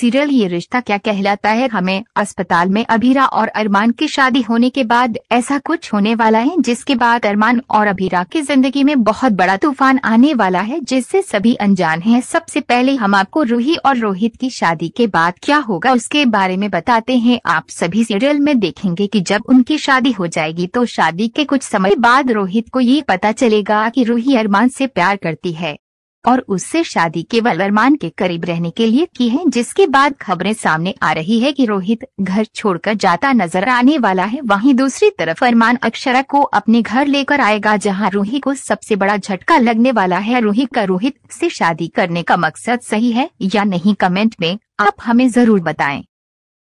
serial ये रिश्ता क्या कहलाता है हमें अस्पताल में अभीरा और अरमान की शादी होने के बाद ऐसा कुछ होने वाला है जिसके बाद अरमान और अभीरा की जिंदगी में बहुत बड़ा तूफान आने वाला है जिससे सभी अनजान हैं सबसे पहले हम आपको रूही और रोहित की शादी के बाद क्या होगा उसके बारे में बताते हैं आप सभी सीरियल में देखेंगे की जब उनकी शादी हो जाएगी तो शादी के कुछ समय बाद रोहित को ये पता चलेगा की रूही अरमान ऐसी प्यार करती है और उससे शादी केवल अरमान के करीब रहने के लिए की है जिसके बाद खबरें सामने आ रही है कि रोहित घर छोड़कर जाता नजर आने वाला है वहीं दूसरी तरफ अरमान अक्षरा को अपने घर लेकर आएगा जहां रोहित को सबसे बड़ा झटका लगने वाला है रोहित का रोहित से शादी करने का मकसद सही है या नहीं कमेंट में आप हमें जरूर बताए